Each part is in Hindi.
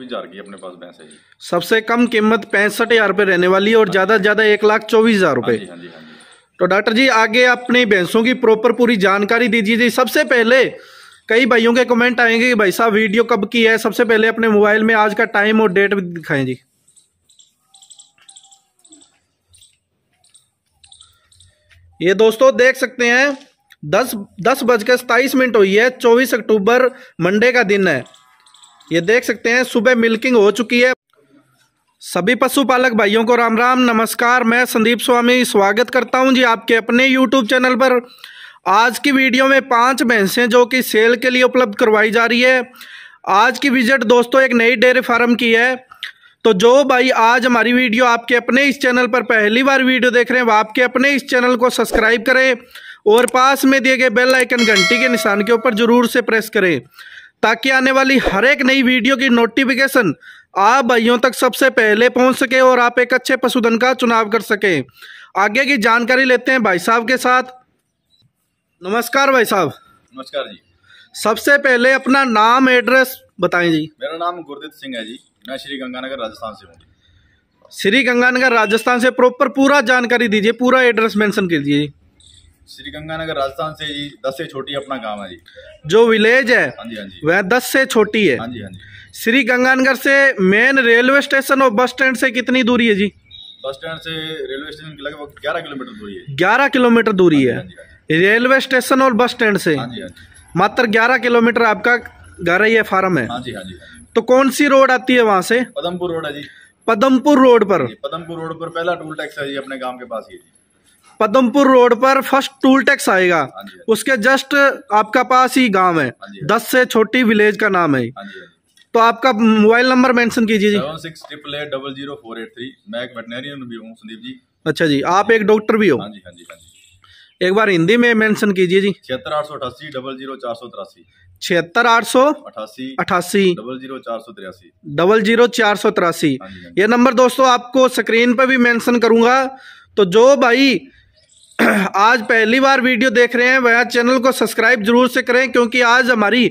अपने पास भैंस है सबसे कम कीमत पैंसठ हजार रुपये रहने वाली है और हाँ। ज़्यादा से ज़्यादा एक लाख चौबीस हजार रूपए हाँ हाँ तो डॉक्टर जी आगे अपने भैंसों की प्रॉपर पूरी जानकारी दीजिए सबसे पहले कई भाइयों के कमेंट आएंगे कि भाई साहब वीडियो कब की है सबसे पहले अपने मोबाइल में आज का टाइम और डेट दिखाएं जी ये दोस्तों देख सकते हैं दस दस बजकर सताईस मिनट हुई है चौबीस अक्टूबर मंडे का दिन है ये देख सकते हैं सुबह मिल्किंग हो चुकी है सभी पशुपालक भाइयों को राम राम नमस्कार मैं संदीप स्वामी स्वागत करता हूं जी आपके अपने यूट्यूब चैनल पर आज की वीडियो में पांच भैंसें जो कि सेल के लिए उपलब्ध करवाई जा रही है आज की विजिट दोस्तों एक नई डेयरी फार्म की है तो जो भाई आज हमारी वीडियो आपके अपने इस चैनल पर पहली बार वीडियो देख रहे हैं वह आपके अपने इस चैनल को सब्सक्राइब करें और पास में दिए गए बेल आइकन घंटी के निशान के ऊपर जरूर से प्रेस करें ताकि आने वाली हर एक नई वीडियो की नोटिफिकेशन आप भाइयों तक सबसे पहले पहुंच सके और आप एक अच्छे पशुधन का चुनाव कर सके आगे की जानकारी लेते हैं भाई साहब के साथ नमस्कार भाई साहब नमस्कार जी सबसे पहले अपना नाम एड्रेस बताएं जी मेरा नाम गुरदित सिंह है जी मैं श्री गंगानगर राजस्थान से हूँ श्री गंगानगर राजस्थान से प्रॉपर पूरा जानकारी दीजिए पूरा एड्रेस मेंशन कीजिए श्री गंगानगर राजस्थान से जी दस से छोटी अपना गांव है जी जो विलेज है हाँ हाँ वह दस से छोटी है हाँ श्री गंगानगर से मेन रेलवे स्टेशन और बस स्टैंड से कितनी दूरी है जी बस स्टैंड से रेलवे स्टेशन लगभग ग्यारह किलोमीटर दूरी है ग्यारह किलोमीटर दूरी है रेलवे स्टेशन और बस स्टैंड से मात्र ग्यारह किलोमीटर आपका घर ये फार्म है तो कौन सी रोड आती है वहाँ से पदमपुर रोड है जी पदमपुर रोड पर पदमपुर रोड पर पहला टूल टैक्स है जी अपने गांव के पास ही पदमपुर रोड पर फर्स्ट टूल टैक्स आएगा हाँ हाँ उसके जस्ट आपका पास ही गांव है हाँ दस से छोटी विलेज का नाम है तो आपका मोबाइल नंबर मेंशन कीजिए जी six triple eight double zero four eight three मैं एक भी हूँ संदीप जी अच्छा जी आप एक डॉक्टर भी हो हाँ जी हाँ जी हाँ जी एक बार हिंदी में मेंशन कीजिए जी छिहत्तर आठ सौ अठासी डबल जीरो चार सौ तिरासी छिहत्तर आठ सौ अठासी अठासी डबल जीरो चार सौ तिरासी डबल जीरो चार सौ तिरासी ये नंबर दोस्तों आपको स्क्रीन पर भी मेंशन करूंगा तो जो भाई आज पहली बार वीडियो देख रहे हैं वह चैनल को सब्सक्राइब जरूर से करें क्योंकि आज हमारी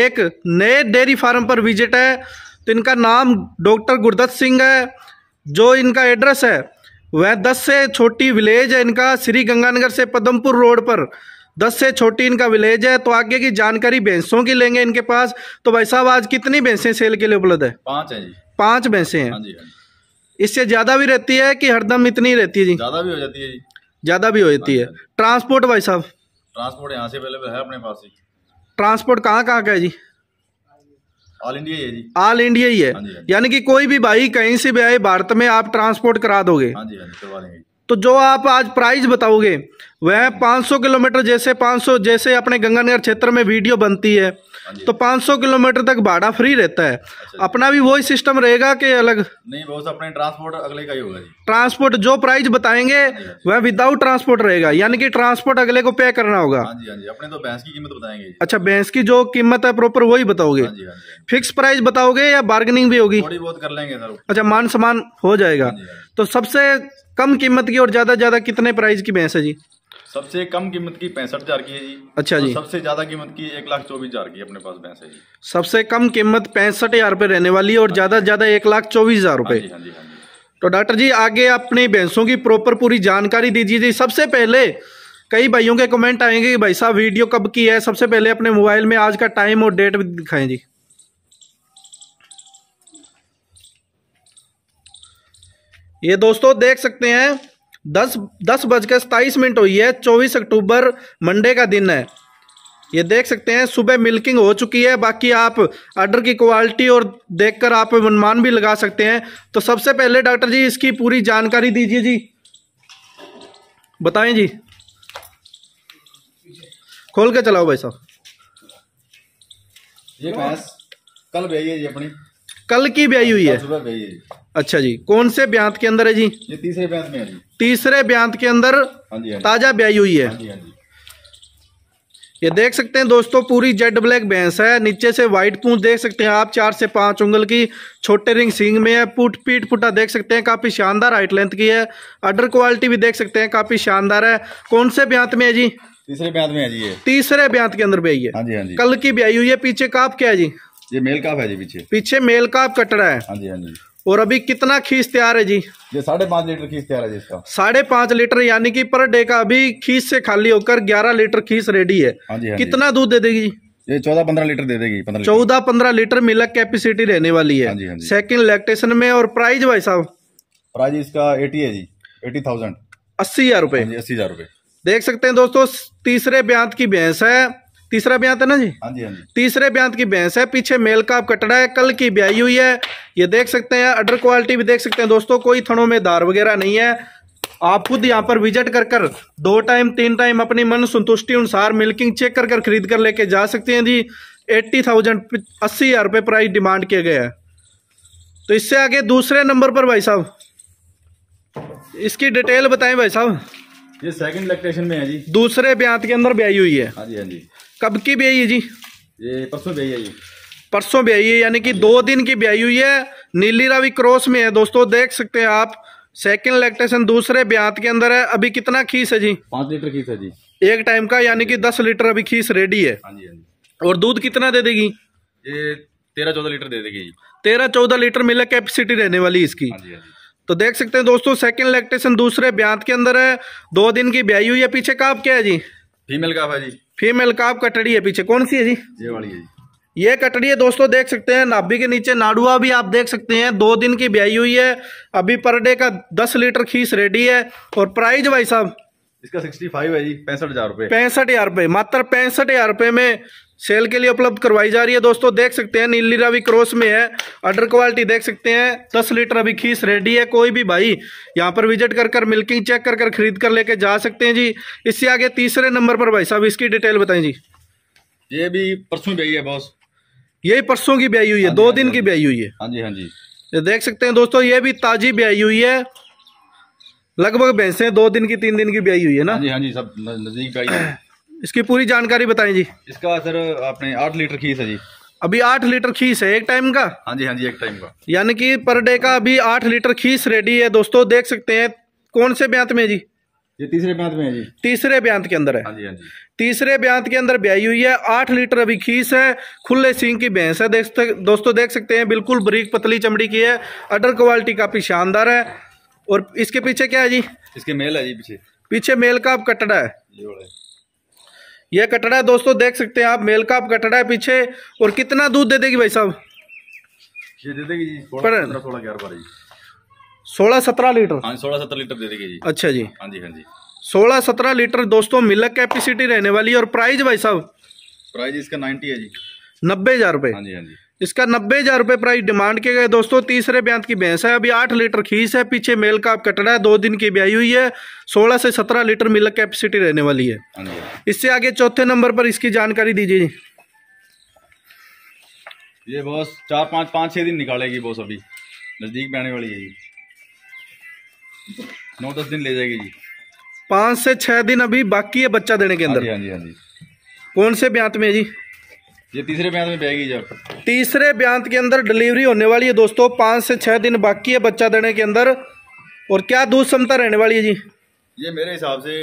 एक नए डेयरी फार्म पर विजिट है तो इनका नाम डॉक्टर गुरदत्त सिंह है जो इनका एड्रेस है वह दस से छोटी विलेज है इनका श्री गंगानगर से पदमपुर रोड पर दस से छोटी इनका विलेज है तो आगे की जानकारी भैंसों की लेंगे इनके पास तो भाई साहब आज कितनी भैंसे सेल के लिए उपलब्ध है पाँच है जी पाँच भैंसें हैं हाँ हाँ इससे ज़्यादा भी रहती है कि हरदम इतनी रहती है जी ज़्यादा भी हो जाती है जी ज़्यादा भी हो जाती है हाँ। ट्रांसपोर्ट भाई साहब ट्रांसपोर्ट यहाँ से अवेलेबल तो है अपने पास ही ट्रांसपोर्ट कहाँ कहाँ का है जी ऑल इंडिया ही है जी ऑल इंडिया ही है हाँ हाँ यानी कि कोई भी भाई कहीं से भी आए भारत में आप ट्रांसपोर्ट करा दोगे हाँ जी करवा लेंगे तो जो आप आज प्राइस बताओगे वह 500 किलोमीटर जैसे 500 जैसे अपने गंगानगर क्षेत्र में वीडियो बनती है हाँ तो 500 किलोमीटर तक भाड़ा फ्री रहता है अच्छा अपना भी वही सिस्टम रहेगा कि अलग नहीं बहुत अपने ट्रांसपोर्ट अगले का ही होगा ट्रांसपोर्ट जो प्राइस बताएंगे हाँ हाँ वह विदाउट ट्रांसपोर्ट रहेगा यानी कि ट्रांसपोर्ट अगले को पे करना होगा अपने तो भैंस की कीमत बताएंगे अच्छा भैंस की जो कीमत है प्रॉपर वही बताओगे फिक्स प्राइस बताओगे या बार्गेनिंग भी होगी थोड़ी बहुत कर लेंगे अच्छा मान सम्मान हो जाएगा तो सबसे कम कीमत की और ज़्यादा ज़्यादा कितने प्राइस की भैंस है जी सबसे कम कीमत की पैंसठ हजार की है जी अच्छा जी सबसे ज्यादा कीमत की एक लाख चौबीस हजार की अपने पास भैंस है जी सबसे कम कीमत पैंसठ हजार रुपये रहने वाली है और हाँ ज्यादा से ज्यादा एक लाख चौबीस हजार रुपये हाँ हाँ तो डॉक्टर जी आगे अपनी भैंसों की प्रॉपर पूरी जानकारी दीजिए जी सबसे पहले कई भाइयों के कमेंट आएंगे कि भाई साहब वीडियो कब की है सबसे पहले अपने मोबाइल में आज का टाइम और डेट दिखाएं जी ये दोस्तों देख सकते हैं दस दस बजकर सताईस मिनट हुई है चौबीस अक्टूबर मंडे का दिन है ये देख सकते हैं सुबह मिल्किंग हो चुकी है बाकी आप आर्डर की क्वालिटी और देखकर आप अनुमान भी लगा सकते हैं तो सबसे पहले डॉक्टर जी इसकी पूरी जानकारी दीजिए जी बताएं जी खोल के चलाओ भाई साहब ये भैंस कल भेजिए जी अपनी कल की ब्याई हुई है अच्छा जी कौन से ब्यांत के अंदर है जी ये तीसरे ब्यांत में है जी तीसरे ब्यांत के अंदर हाँ हाँ ताजा ब्याई हुई है हाँ ये देख सकते हैं दोस्तों पूरी जेड ब्लैक भैंस है नीचे से व्हाइट पूंछ देख सकते हैं आप चार से पांच उंगल की छोटे रिंग सिंग में है पुट पीट पुटा देख सकते हैं काफ़ी शानदार हाइट लेंथ की है अडर क्वालिटी भी देख सकते हैं काफ़ी शानदार है कौन से ब्यांत में है जी तीसरे ब्यांत में है जी तीसरे ब्यांत के अंदर ब्याई है कल की ब्याई हुई है पीछे काप क्या है जी ये मेल काप है जी पीछे पीछे मेल काप कटरा है हाँ जी हाँ जी और अभी कितना खीस तैयार है जी ये साढ़े पांच लीटर खीस तैयार है जी इसका साढ़े पांच लीटर यानी कि पर डे का अभी खीस से खाली होकर ग्यारह लीटर खीस रेडी है हाँ जी हाँ कितना दूध दे देगी ये चौदह पंद्रह लीटर दे देगी चौदह पंद्रह लीटर मिलक कैपेसिटी रहने वाली है सेकंड हाँ लैक्टेशन हाँ में और प्राइस भाई साहब प्राइज इसका एटी है जी एटी थाउजेंड अस्सी हजार रूपए अस्सी हजार रूपए देख सकते हैं दोस्तों तीसरे ब्यांत की भैंस है तीसरा ब्यांत है ना जी हाँ जी हाँ जी तीसरे ब्यांत की भैंस है पीछे मेल का कटड़ा है कल की ब्याई हुई है ये देख सकते हैं अडर क्वालिटी भी देख सकते हैं दोस्तों कोई थनों में धार वगैरह नहीं है आप खुद यहाँ पर विजिट कर कर दो टाइम तीन टाइम अपनी मन संतुष्टि अनुसार मिल्किंग चेक कर कर खरीद कर लेके जा सकते हैं जी एट्टी थाउजेंड अस्सी हज़ार रुपये प्राइस डिमांड किया गया है तो इससे आगे दूसरे नंबर पर भाई साहब इसकी डिटेल बताएं भाई साहब ये सेकंड लोकेशन में है जी दूसरे ब्यांत के अंदर ब्याई हुई है हाँ जी हाँ जी कब की ब्याई है जी ये परसों ब्याई है जी परसों ब्याई है यानी कि दो दिन की ब्याई हुई है नीली रावी क्रॉस में है दोस्तों देख सकते हैं आप सेकंड लैक्टेशन दूसरे ब्यात के अंदर है अभी कितना खीस है जी पांच लीटर खीस है जी एक टाइम का यानी कि दस लीटर अभी खीस रेडी है हाँ हाँ और दूध कितना दे देगी ये तेरह चौदह लीटर दे देगी तेरह चौदह लीटर मिले कैपेसिटी रहने वाली इसकी हाँ तो देख सकते हैं दोस्तों सेकंड लैक्टेशन दूसरे ब्यात के अंदर है दो दिन की ब्याई हुई है पीछे काप क्या है जी फीमेल काफ है जी फीमेल का कटड़ी है पीछे कौन सी है जी ये वाली है जी ये कटड़ी है दोस्तों देख सकते हैं नाभि के नीचे नाडुआ भी आप देख सकते हैं दो दिन की ब्याई हुई है अभी पर डे का दस लीटर खीस रेडी है और प्राइस भाई साहब इसका सिक्सटी फाइव है जी पैंसठ हजार रुपये पैंसठ हजार रुपये मात्र पैंसठ हजार रुपये में सेल के लिए उपलब्ध करवाई जा रही है दोस्तों देख सकते हैं नीली रवि क्रॉस में है अडर क्वालिटी देख सकते हैं दस लीटर अभी खीस रेडी है कोई भी भाई यहाँ पर विजिट कर कर मिल्किंग चेक कर कर खरीद कर लेके जा सकते हैं जी इससे आगे तीसरे नंबर पर भाई साहब इसकी डिटेल बताएं जी ये भी परसों ब्याई है बॉस यही परसों की ब्याई हुई है हाँ दो हाँ दिन हाँ की ब्याई हुई है हाँ जी हाँ जी देख सकते हैं दोस्तों ये भी ताजी ब्याई हुई है लगभग भैंसे दो दिन की तीन दिन की ब्याई हुई है ना जी हाँ जी सब नजदीक ब्याई इसकी पूरी जानकारी बताएं जी इसका सर आपने आठ लीटर खीस है जी अभी आठ लीटर खीस है एक टाइम का हाँ जी हाँ जी एक टाइम का यानी कि पर डे का अभी आठ लीटर खीस रेडी है दोस्तों देख सकते हैं कौन से ब्यांत में जी ये तीसरे ब्यांत में है जी तीसरे ब्यांत के अंदर है हाँ जी हाँ जी तीसरे ब्यांत के अंदर ब्याई हुई है आठ लीटर अभी खीस है खुले सिंह की भैंस है देख दोस्तों देख सकते हैं बिल्कुल बरीक पतली चमड़ी की है अडर क्वालिटी काफी शानदार है और इसके पीछे क्या है जी इसके मेल है जी पीछे पीछे मेल का अब कटड़ा है यह कटड़ा है दोस्तों देख सकते हैं आप मेल का आप कटड़ा है पीछे और कितना दूध दे देगी भाई साहब ये दे देगी जी सोलह सत्रह लीटर हाँ सोलह सत्रह लीटर दे देगी जी अच्छा जी हाँ जी हाँ जी सोलह सत्रह लीटर दोस्तों मिलक कैपेसिटी रहने वाली है और प्राइस भाई साहब प्राइस इसका नाइन्टी है जी नब्बे हजार रुपये हाँ जी हाँ जी इसका नब्बे हज़ार रुपये प्राइस डिमांड किया गया दोस्तों तीसरे ब्यांत की भैंस है अभी आठ लीटर खीस है पीछे मेल का आप कटड़ा है दो दिन की ब्याई हुई है सोलह से सत्रह लीटर मिल्क कैपेसिटी रहने वाली है हाँ इससे आगे चौथे नंबर पर इसकी जानकारी दीजिए ये बॉस चार पाँच पाँच छः दिन निकालेगी बॉस अभी नज़दीक में आने वाली है जी नौ दस दिन ले जाएगी जी पाँच से छः दिन अभी बाकी है बच्चा देने के अंदर हाँ जी हाँ जी हाँ जी कौन से ब्यांत में है जी ये तीसरे ब्यांत में बहेगी जब तीसरे ब्यांत के अंदर डिलीवरी होने वाली है दोस्तों पाँच से छः दिन बाकी है बच्चा देने के अंदर और क्या दूध क्षमता रहने वाली है जी ये मेरे हिसाब से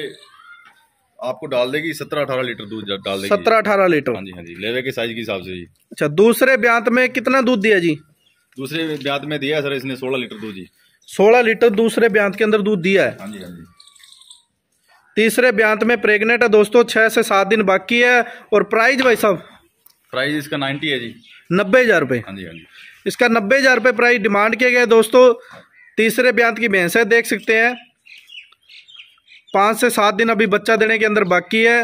आपको डाल देगी सत्रह अठारह लीटर दूध डाल देगी सत्रह अठारह लीटर हाँ जी हाँ जी लेवे के साइज के हिसाब से जी अच्छा दूसरे ब्यांत में कितना दूध दिया जी दूसरे ब्यांत में दिया सर इसने सोलह लीटर दूध जी सोलह लीटर दूसरे ब्यांत के अंदर दूध दिया है हाँ जी हाँ जी तीसरे ब्यांत में प्रेग्नेंट है दोस्तों छः से सात दिन बाकी है और प्राइज भाई साहब प्राइस इसका नाइन्टी है जी नब्बे हज़ार रुपये हाँ जी हाँ जी इसका नब्बे हज़ार रुपये प्राइस डिमांड किया गया दोस्तों तीसरे ब्यांत की भैंस है देख सकते हैं पाँच से सात दिन अभी बच्चा देने के अंदर बाकी है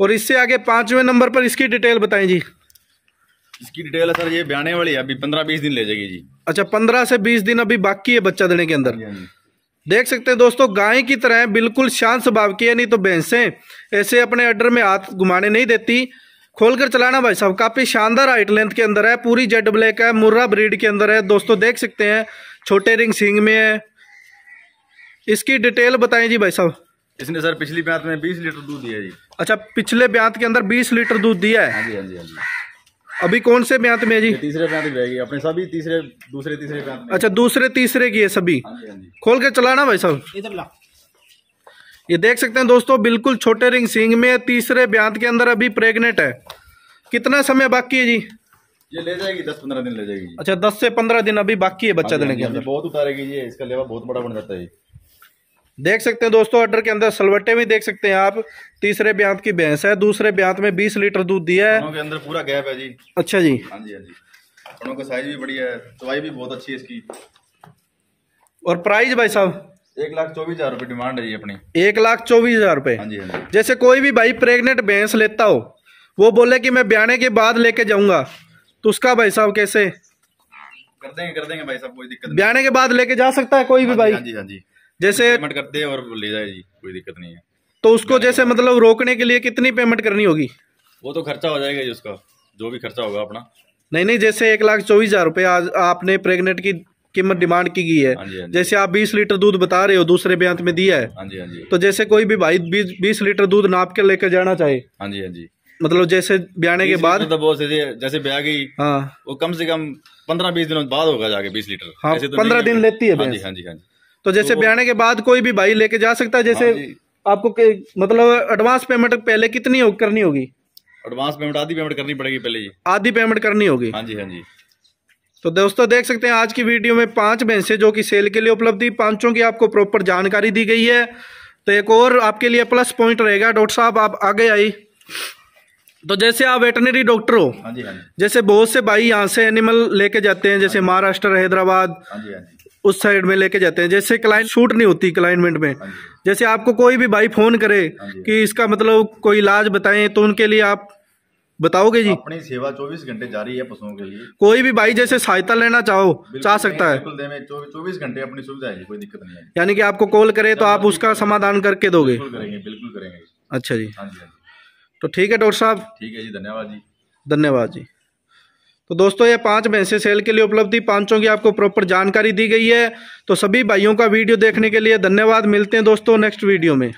और इससे आगे पाँचवें नंबर पर इसकी डिटेल बताए जी इसकी डिटेल है सर ये ब्याने वाली है अभी पंद्रह बीस दिन ले जाएगी जी अच्छा पंद्रह से बीस दिन अभी बाकी है बच्चा देने के अंदर हाँ हाँ देख सकते हैं दोस्तों गाय की तरह बिल्कुल शांत स्वभाव की है नहीं तो भैंसें ऐसे अपने अड्डर में हाथ घुमाने नहीं देती खोल कर चलाना भाई साहब काफ़ी शानदार हाइट लेंथ के अंदर है पूरी जेड ब्लैक है मुर्रा ब्रीड के अंदर है दोस्तों देख सकते हैं छोटे रिंग सिंग में है इसकी डिटेल बताएं जी भाई साहब इसने सर पिछली ब्यांत में 20 लीटर दूध दिया जी अच्छा पिछले ब्यांत के अंदर 20 लीटर दूध दिया है हाँ जी हाँ जी हाँ जी अभी कौन से ब्यांत में है जी तीसरे ब्यांत में रहेगी अपने सभी तीसरे दूसरे तीसरे ब्यांत अच्छा दूसरे तीसरे की है सभी हाँ हाँ खोल के चलाना भाई साहब इधर ला ये देख सकते हैं दोस्तों बिल्कुल छोटे रिंग सींग में तीसरे ब्यांत के अंदर अभी प्रेग्नेंट है कितना समय बाकी है जी ये ले जाएगी दस पंद्रह दिन ले जाएगी अच्छा दस से पंद्रह दिन अभी बाकी है बच्चा हाँ देने हाँ के हाँ अंदर बहुत उतारेगी ये इसका लेवा बहुत बड़ा बन जाता है देख सकते हैं दोस्तों ऑर्डर के अंदर सलवटे भी देख सकते हैं आप तीसरे ब्यांत की भैंस है दूसरे ब्यांत में बीस लीटर दूध दिया है के अंदर पूरा गैप है जी अच्छा जी हाँ जी हाँ जी का साइज भी बढ़िया है दवाई भी बहुत अच्छी है इसकी और प्राइस भाई साहब एक लाख चौबीस हजार रूपए डिमांड है अपनी एक लाख चौबीस हजार रूपए हाँ हाँ जैसे कोई भी भाई प्रेगनेंट भैंस लेता हो वो बोले कि मैं ब्याने के बाद लेके जाऊंगा तो उसका भाई साहब कैसे कर देंगे कर देंगे भाई साहब कोई दिक्कत ब्याने के बाद लेके जा सकता है कोई भी हाँ भाई हाँ जी जैसे पेमेंट करते और ले जाए जी कोई दिक्कत नहीं है तो उसको जैसे मतलब रोकने के लिए कितनी पेमेंट करनी होगी वो तो खर्चा हो जाएगा जी उसका जो भी खर्चा होगा अपना नहीं नहीं जैसे एक लाख चौबीस हजार रूपए आपने प्रेगनेंट की कीमत डिमांड की गई है हाँ हाँ जैसे आप 20 लीटर दूध बता रहे हो दूसरे ब्यांत में दिया है हाँ तो जैसे कोई भी भाई 20 लीटर दूध नाप के लेकर जाना चाहे हाँ जी हाँ जी मतलब जैसे ब्याने के बाद मतलब जैसे ब्या गई हाँ वो कम से कम पंद्रह बीस दिनों बाद होगा जाके बीस लीटर हाँ तो पंद्रह दिन लेती है हाँ जी हाँ जी हाँ जी तो जैसे तो ब्याने के बाद कोई भी भाई लेके जा सकता है जैसे आपको मतलब एडवांस पेमेंट पहले कितनी करनी होगी एडवांस पेमेंट आधी पेमेंट करनी पड़ेगी पहले आधी पेमेंट करनी होगी हाँ जी हाँ जी तो दोस्तों देख सकते हैं आज की वीडियो में पांच भैंसे जो कि सेल के लिए उपलब्ध थी पांचों की आपको प्रॉपर जानकारी दी गई है तो एक और आपके लिए प्लस पॉइंट रहेगा डॉक्टर साहब आप आगे आई तो जैसे आप वेटनरी डॉक्टर हो हाँ हाँ जैसे बहुत से भाई यहाँ से एनिमल लेके जाते हैं जैसे हाँ महाराष्ट्र हैदराबाद उस साइड में लेके जाते हैं जैसे क्लाइंट शूट नहीं होती क्लाइंटमेंट में जैसे आपको कोई भी भाई फोन करे कि इसका मतलब कोई इलाज बताएं तो उनके लिए आप बताओगे जी अपनी सेवा 24 घंटे जारी है पशुओं के लिए कोई भी भाई जैसे सहायता लेना चाहो चाह सकता है चौबीस घंटे अपनी सुविधा है कोई दिक्कत नहीं है यानी कि आपको कॉल करे तो आप उसका समाधान करके दोगे बिल्कुल करेंगे अच्छा जी हाँ हाँ जी तो ठीक है डॉक्टर साहब ठीक है जी धन्यवाद जी धन्यवाद जी तो दोस्तों ये पांच भैंसे सेल के लिए उपलब्ध थी पांचों की आपको प्रॉपर जानकारी दी गई है तो सभी भाइयों का वीडियो देखने के लिए धन्यवाद मिलते हैं दोस्तों नेक्स्ट वीडियो में